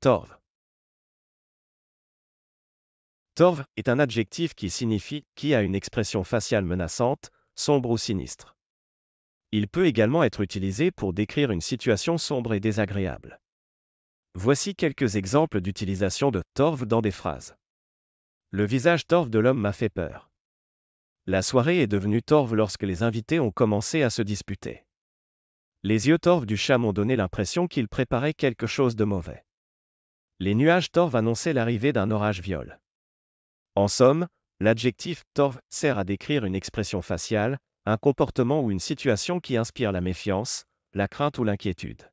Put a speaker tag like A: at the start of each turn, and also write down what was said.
A: Torv. Torv est
B: un adjectif qui signifie qui a une expression faciale menaçante, sombre ou sinistre. Il peut également être utilisé pour décrire une situation sombre et désagréable. Voici quelques exemples d'utilisation de torve dans des phrases. Le visage torve de l'homme m'a fait peur. La soirée est devenue torve lorsque les invités ont commencé à se disputer. Les yeux torves du chat m'ont donné l'impression qu'il préparait quelque chose de mauvais. Les nuages torves annonçaient l'arrivée d'un orage viol. En somme, l'adjectif torve sert à décrire une expression faciale, un comportement ou une situation qui inspire la méfiance, la crainte ou l'inquiétude.